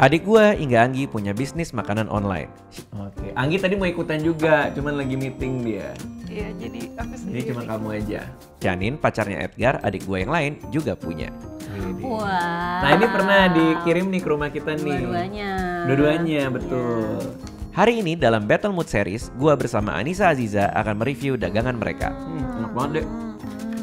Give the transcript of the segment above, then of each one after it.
Adik gue, hingga Anggi punya bisnis makanan online. Oke, Anggi tadi mau ikutan juga, cuman lagi meeting dia. Iya, jadi aku sendiri. Jadi cuma kamu aja. Janin, pacarnya Edgar, adik gue yang lain juga punya. Wah. Wow. Nah ini pernah dikirim nih ke rumah kita nih. Dua-duanya. Dua-duanya, iya. betul. Yeah. Hari ini dalam Battle Mood Series, gue bersama Anissa Aziza akan mereview dagangan mereka. Hmm, enak banget deh.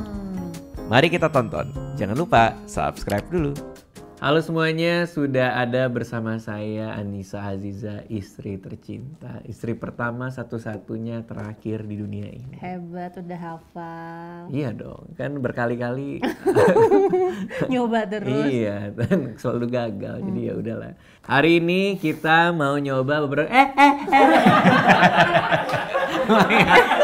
Hmm. Mari kita tonton. Jangan lupa subscribe dulu. Halo semuanya, sudah ada bersama saya Anissa Aziza, istri tercinta, istri pertama satu-satunya terakhir di dunia ini. Hebat, udah hafal. Iya dong, kan berkali-kali nyoba terus. Iya, dan selalu gagal. Hmm. Jadi ya hmm. udahlah. Hari ini kita mau nyoba beberapa eh eh eh.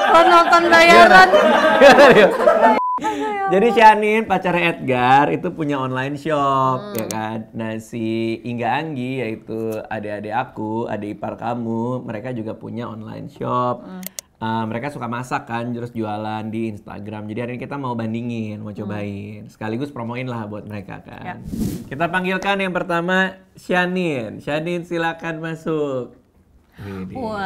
Kau oh, nonton bayaran. Iya, iya. Jadi Shanin pacar Edgar itu punya online shop hmm. ya kan. Nah si Inga Anggi yaitu adik-adik aku, adik ipar kamu, mereka juga punya online shop. Hmm. Uh, mereka suka masak kan, terus jualan di Instagram. Jadi hari ini kita mau bandingin, mau hmm. cobain. Hmm. Sekaligus promoin lah buat mereka kan. Yep. Ya. Kita panggilkan yang pertama Shanin. Shanin silakan masuk. Wow.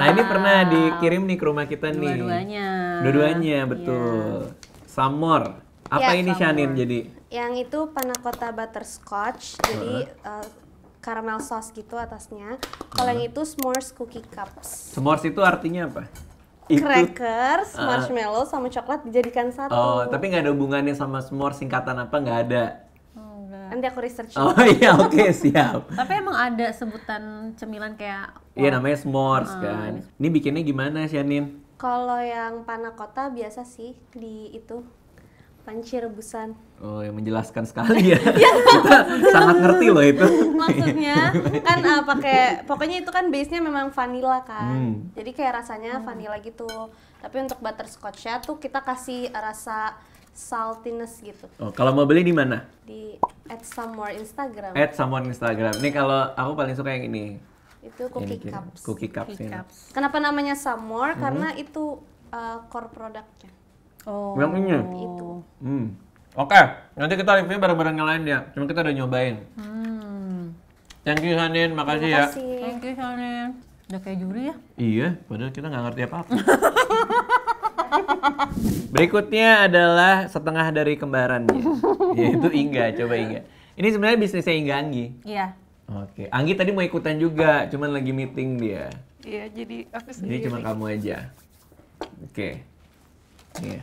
Nah ini pernah dikirim nih ke rumah kita Dua nih. Dua-duanya. Dua-duanya iya. betul. Yeah. Summer. Apa ya, ini summer. Shanin jadi? Yang itu panakota butterscotch. Jadi uh. caramel sauce gitu atasnya. Kalau yang itu s'mores cookie cups. S'mores itu artinya apa? Crackers, uh, marshmallow, sama coklat dijadikan satu. Oh, tapi nggak ada hubungannya sama s'mores singkatan apa? Nggak ada. Oh, Nanti aku research. Oh iya, oke okay, siap. tapi emang ada sebutan cemilan kayak. Iya namanya s'mores hmm. kan. Iya. Ini bikinnya gimana, Shanin? Kalau yang panakota biasa sih di itu panci rebusan. Oh, yang menjelaskan sekali ya. Kita sangat ngerti loh itu. Maksudnya kan uh, pakai pokoknya itu kan base-nya memang vanilla kan. Hmm. Jadi kayak rasanya hmm. vanilla gitu. Tapi untuk butterscotch-nya tuh kita kasih rasa saltiness gitu. Oh, kalau mau beli di mana? Di at somewhere Instagram. At somewhere Instagram. Ini kalau aku paling suka yang ini itu cookie ini, cups. Cookie cups. Cookie cups. Kenapa namanya Samor? Hmm. Karena itu uh, core produknya. Oh. Yang ini. Itu. Hmm. Oke, okay. nanti kita review bareng-bareng yang lain ya. Cuma kita udah nyobain. Hmm. Thank you Hanin, makasih ya. Thank you Hanin. Udah kayak juri ya? Iya, padahal kita nggak ngerti apa-apa. Berikutnya adalah setengah dari kembarannya, yaitu Inga. Coba Inga. Ini sebenarnya bisnisnya Inga Anggi. Iya. Oke, Anggi tadi mau ikutan juga, cuman lagi meeting dia. Iya, jadi aku sendiri. Jadi cuma kamu aja. Oke. Iya.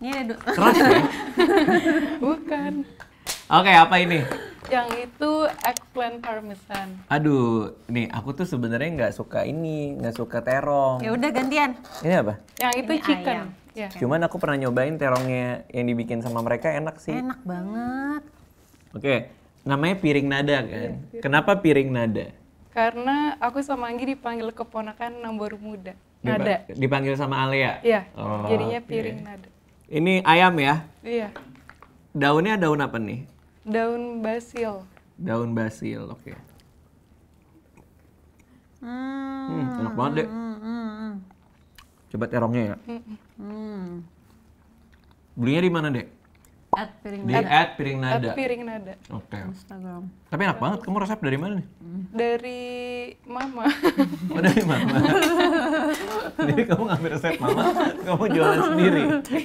Iya, dua. Keras ya? Bukan. Oke, apa ini? Yang itu eggplant parmesan. Aduh, nih aku tuh sebenarnya nggak suka ini, nggak suka terong. Ya udah gantian. Ini apa? Yang itu ini chicken. Ayam. Cuman aku pernah nyobain terongnya yang dibikin sama mereka enak sih. Enak banget. Oke, namanya piring nada kan. Iya, piring. Kenapa piring nada? Karena aku sama Anggi dipanggil keponakan nomor muda. Nada. Dipanggil sama Alea. Iya. Oh, jadinya iya. piring nada. Ini ayam ya? Iya. Daunnya daun apa nih? Daun basil. Daun basil, oke. Okay. Hmm. hmm, enak banget deh. Hmm, hmm, Coba terongnya ya. Belinya di mana dek? At piring nada. Di at piring nada. At piring nada. Oke. Okay. Tapi enak banget. Kamu resep dari mana nih? Dari mama. Oh dari mama. Jadi kamu ngambil resep mama, kamu jualan sendiri.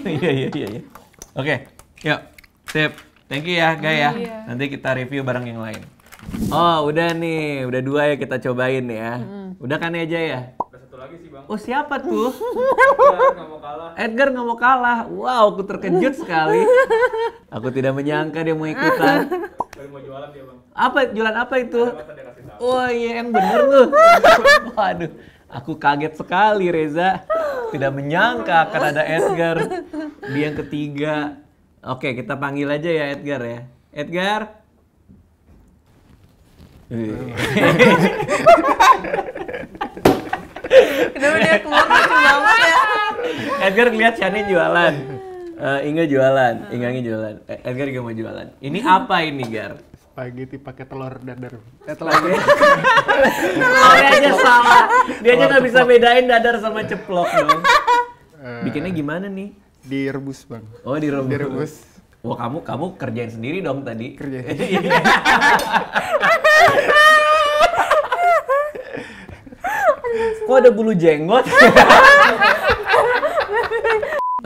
Iya iya iya. iya. Oke, okay. yuk. Sip. Thank you ya, Gaya. ya. Iya. Nanti kita review barang yang lain. Oh, udah nih. Udah dua ya kita cobain ya. Mm. Udah kan aja ya, ya? bang. Oh siapa tuh? Edgar nggak mau kalah. Edgar nggak mau kalah. Wow, aku terkejut sekali. Aku tidak menyangka dia mau ikutan. mau jualan dia bang. Apa jualan apa itu? Oh iya yang bener lu. Waduh, aku kaget sekali Reza. Tidak menyangka akan ada Edgar. di yang ketiga. Oke, kita panggil aja ya Edgar ya. Edgar dulu dia keluar jualan ya? Edgar lihat Shani jualan. Uh, eh, Inga jualan, Ingangnya jualan. Eh, Edgar juga mau jualan. Ini apa ini, Gar? spaghetti pakai telur dadar. Eh telur dadar. dia aja salah. Dia aja nggak bisa bedain dadar sama ceplok dong. Eh, Bikinnya gimana nih? Direbus bang. Oh direbus. Direbus. Wah kamu kamu kerjain sendiri dong tadi. Kerjain. Kok ada bulu jenggot?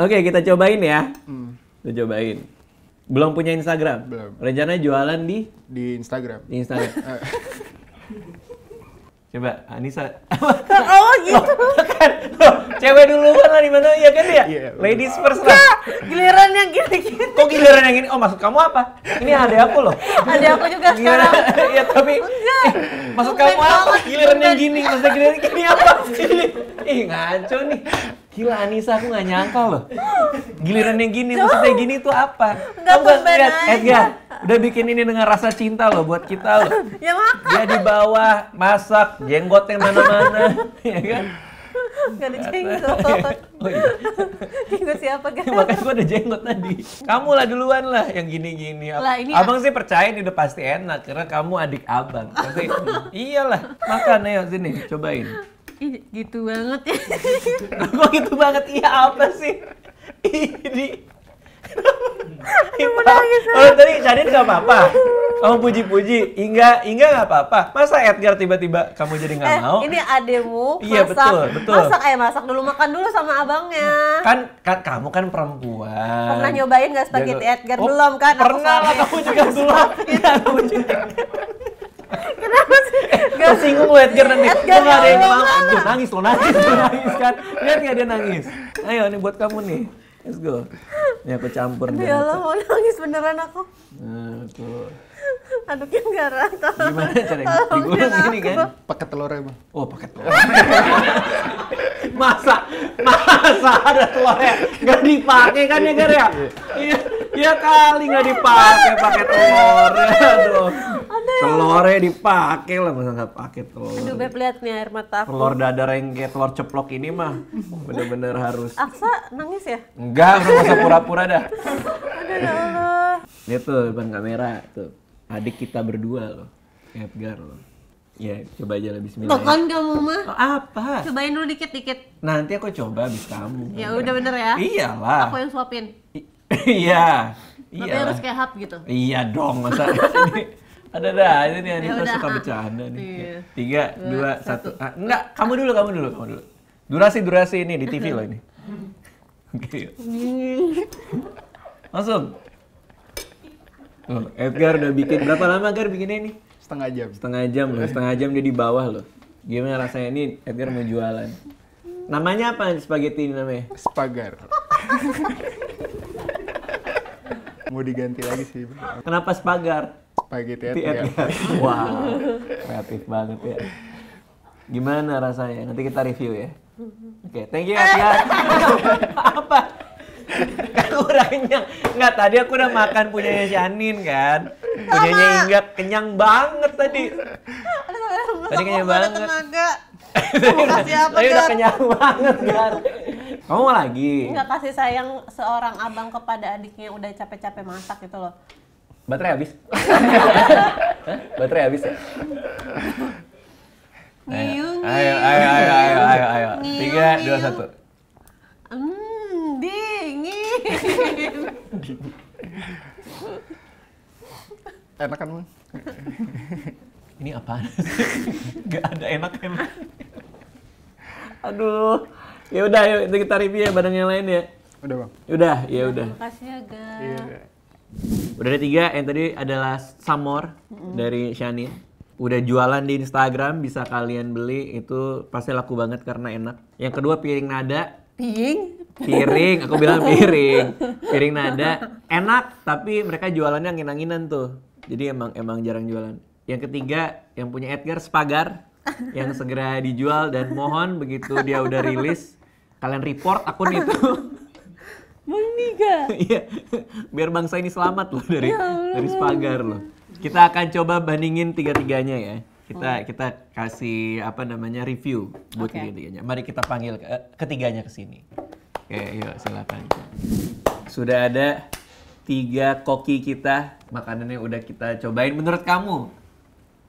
Oke, okay, kita cobain ya. Hmm. Kita cobain. Belum punya Instagram? Belum. Rencana jualan di? Di Instagram. Di Instagram. Coba Anissa. oh gitu. kan. Loh, cewek duluan lah di mana ya kan ya? Yeah, iya, Ladies first lah. giliran yang gini-gini. Kok giliran yang gini? Oh, maksud kamu apa? Ini ada aku loh. ada aku juga giliran, sekarang. ya tapi Enggak. Maksud kamu apa? Giliran yang gini, maksudnya giliran gini apa sih? Ih, ngaco nih. Gila Anissa, aku gak nyangka loh. Giliran yang gini, Duh. maksudnya gini tuh apa? Enggak Kamu gak lihat, Edgar, udah bikin ini dengan rasa cinta loh buat kita loh. Ya makan. Dia di bawah, masak, yang mana-mana, ya kan? Gak ada jenggot. oh, iya. jenggot siapa kan? Ya, makanya gue ada jenggot tadi. Kamu lah duluan lah yang gini-gini. abang sih percaya ini udah pasti enak karena kamu adik abang. Pasti, iyalah, makan ayo sini, cobain gitu banget ya. Kok gitu banget? Iya apa sih? Ini. nangis. Oh, tadi Syadin gak apa-apa? Kamu puji-puji, Inga, Inga gak apa-apa. Masa Edgar tiba-tiba kamu jadi gak eh, mau? Ini ademu iya, masak. Iya, betul, betul. Masak, ayo eh, masak dulu, makan dulu sama abangnya. Kan, kan kamu kan perempuan. Pernah nyobain gak spaghetti Edgar? Oh, Belum kan? Pernah lah, kamu juga dulu. Iya, kamu juga. Tersinggung lu Edgar nanti. Edgar gak ada yang ya nangis. nangis lo, nangis. Lo nangis kan. Lihat gak dia nangis. Ayo ini buat kamu nih. Let's go. Ini aku campur. Ya Allah mau nangis beneran aku. Nah, tuh. Aduknya gak rata. Gimana caranya? Digulung gini kan? Paket telurnya bang. Oh paket telur. masa masa ada telurnya Gak dipakai kan ya Gar ya? Iya ya kali nggak dipakai pakai telur aduh telurnya dipakai lah masa nggak pakai telur aduh beb lihat nih air mata aku. telur dadar yang kayak telur ceplok ini mah bener-bener harus Aksa nangis ya enggak nggak masa pura-pura dah aduh ya Allah dia tuh depan kamera tuh adik kita berdua loh Edgar loh Ya, coba aja lah bismillah. Tuh kan kamu mah. Oh, apa? Cobain dulu dikit-dikit. Nanti aku coba habis kamu. Ya udah bener ya? Iyalah. Aku yang suapin. Iya. Tapi iya. harus kayak hub gitu. Iya dong, masa ada dah ini nih Anita ya suka bercanda nih. Iya. Tiga, dua, satu. satu. Ah, enggak, kamu dulu, kamu dulu, kamu dulu. Durasi, durasi ini di TV loh ini. Oke. Langsung. Oh, Edgar udah bikin berapa lama Edgar bikinnya ini? Setengah jam. Setengah jam loh, setengah jam dia di bawah loh. Gimana rasanya ini Edgar mau jualan? Namanya apa spaghetti ini namanya? Spagar. mau diganti lagi sih. Kenapa spagar? Spaghetti at Wah, kreatif banget ya. Gimana rasanya? Nanti kita review ya. Oke, okay, thank you Atia. Apa? Kurangnya. Enggak, tadi aku udah makan punyanya si Anin kan. Punyanya Ingga kenyang banget tadi. Tadi kenyang banget. Tadi udah kenyang banget, kan. Kamu mau lagi? Nggak kasih sayang seorang abang kepada adiknya yang udah capek-capek masak gitu loh. Baterai habis. Baterai habis ya? Ayo, ayo, ayo, ayo, ayo, ayo, ayo. Tiga, dua, satu. Hmm, dingin. Enak kan, Ini apaan? Gak ada enak-enak. Aduh ya udah yuk kita review ya bareng yang lain ya. Udah bang. Udah, ya udah. makasih ya iya. Udah ada tiga, yang tadi adalah Samor mm -hmm. dari Shani. Udah jualan di Instagram, bisa kalian beli. Itu pasti laku banget karena enak. Yang kedua piring nada. Piring? Piring, aku bilang piring. Piring nada. Enak, tapi mereka jualannya nginanginan tuh. Jadi emang emang jarang jualan. Yang ketiga, yang punya Edgar Spagar. Yang segera dijual dan mohon begitu dia udah rilis kalian report akun itu mengiga. Iya. Biar bangsa ini selamat loh dari ya dari spagar loh. Kita akan coba bandingin tiga-tiganya ya. Kita oh. kita kasih apa namanya review buat okay. tiga-tiganya. Mari kita panggil ketiganya ke sini. Oke, yuk silakan. Sudah ada tiga koki kita. Makanannya udah kita cobain menurut kamu.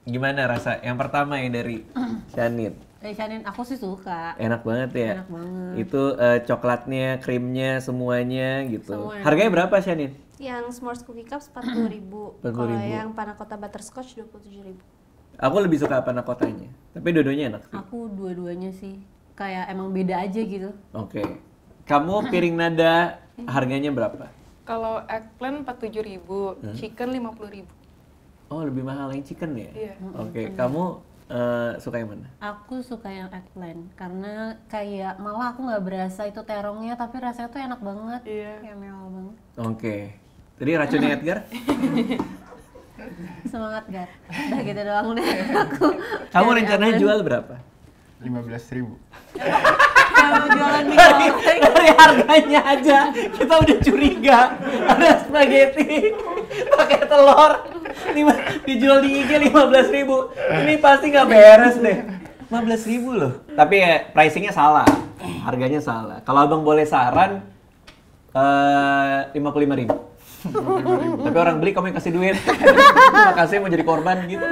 Gimana rasa? Yang pertama yang dari Shanit. Asianin aku sih suka. Enak banget ya. Enak banget. Itu uh, coklatnya, krimnya, semuanya gitu. Semua Harganya berapa Shanin? Yang S'mores Cookie Cups puluh ribu. Kalau yang panakota butterscotch tujuh ribu. Aku lebih suka panakotanya. Tapi dua-duanya enak sih. Aku dua-duanya sih. Kayak emang beda aja gitu. Oke. Okay. Kamu piring nada harganya berapa? Kalau eggplant tujuh ribu, hmm? chicken puluh ribu. Oh lebih mahal yang chicken ya? Iya. Oke, okay. kamu Uh, suka yang mana? Aku suka yang eggplant karena kayak malah aku nggak berasa itu terongnya tapi rasanya tuh enak banget. Iya. Kayak mewah banget. Oke. Okay. Jadi racunnya Edgar? Semangat Gar. Udah gitu doang deh aku. Kamu rencananya jual berapa? Lima belas ribu. dari, dari harganya aja kita udah curiga ada spaghetti pakai telur lima dijual di IG lima belas ribu ini pasti nggak iya. beres deh lima belas ribu loh tapi ya, pricingnya salah harganya salah kalau abang boleh saran eh, lima puluh lima ribu tapi orang beli kamu yang kasih duit makasih mau jadi korban gitu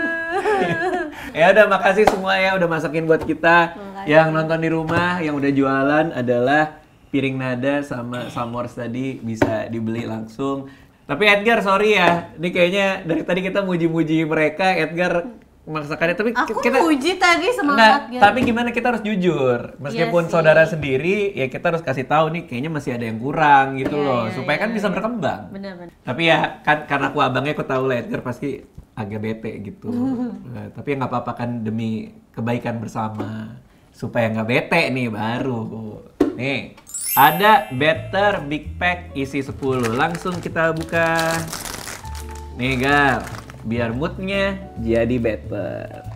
ya udah makasih semua ya udah masakin buat kita yang nonton di rumah yang udah jualan adalah piring nada sama iya. samors tadi bisa dibeli langsung tapi Edgar sorry ya, ini kayaknya dari tadi kita muji-muji mereka, Edgar memaksakannya. Tapi aku kita, muji tadi nah, semangat. Nah, Tapi gimana kita harus jujur, iya meskipun ya saudara sendiri, ya kita harus kasih tahu nih, kayaknya masih ada yang kurang gitu ya, loh, Ya, supaya ya, kan ya. bisa iya. berkembang. Benar-benar. Tapi ya kan karena aku abangnya, aku tahu lah Edgar pasti agak bete gitu. nah, tapi ya nggak apa-apa kan demi kebaikan bersama, supaya nggak bete nih baru. Nih, ada Better Big Pack isi 10. Langsung kita buka. Nih Gar, biar moodnya jadi better.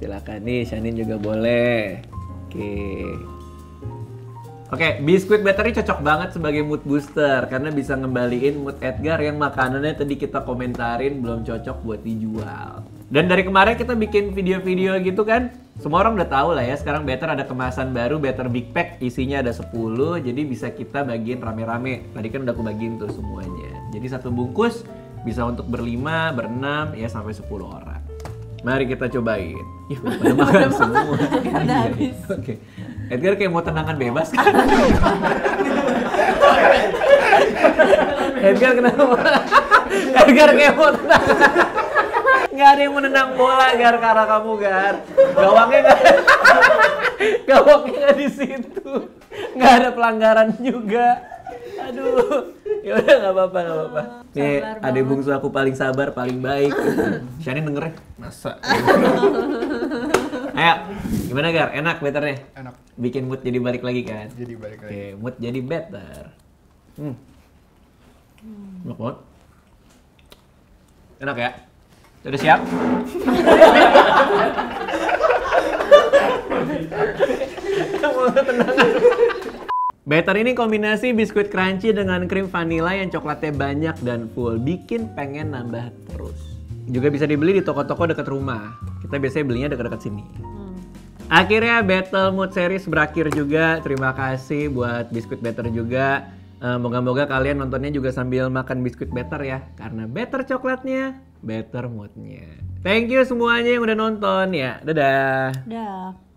Silakan nih, Shanin juga boleh. Oke. Oke, okay, biskuit battery cocok banget sebagai mood booster karena bisa ngembaliin mood Edgar yang makanannya tadi kita komentarin belum cocok buat dijual. Dan dari kemarin kita bikin video-video gitu kan, semua orang udah tahu lah ya sekarang better ada kemasan baru better big pack isinya ada 10 jadi bisa kita bagiin rame-rame tadi kan udah aku bagiin tuh semuanya jadi satu bungkus bisa untuk berlima berenam ya sampai 10 orang mari kita cobain Yuh, pada makan semua oke okay. Edgar kayak mau tenangan bebas kan Edgar kenapa Edgar kayak mau tenangan Gak ada yang menenang bola gar karena kamu gar. Gawangnya gak gawangnya nggak di situ. Gak ada pelanggaran juga. Aduh, ya udah nggak apa-apa nggak apa-apa. Nih, adik bungsu aku paling sabar, paling baik. Shani dengerin ya? masa. Ayo, gimana Gar? Enak betternya? Enak. Bikin mood jadi balik lagi kan? Jadi balik lagi. Oke, mood jadi better. Hmm. hmm. Enak banget. Enak ya? Sudah siap? Better ini kombinasi biskuit crunchy dengan krim vanila yang coklatnya banyak dan full bikin pengen nambah terus. Juga bisa dibeli di toko-toko dekat rumah. Kita biasanya belinya dekat-dekat sini. Hmm. Akhirnya Battle Mood Series berakhir juga. Terima kasih buat biskuit Better juga. Eh, moga-moga kalian nontonnya juga sambil makan biskuit Better ya. Karena Better coklatnya better moodnya. Thank you semuanya yang udah nonton ya. Dadah. Dadah.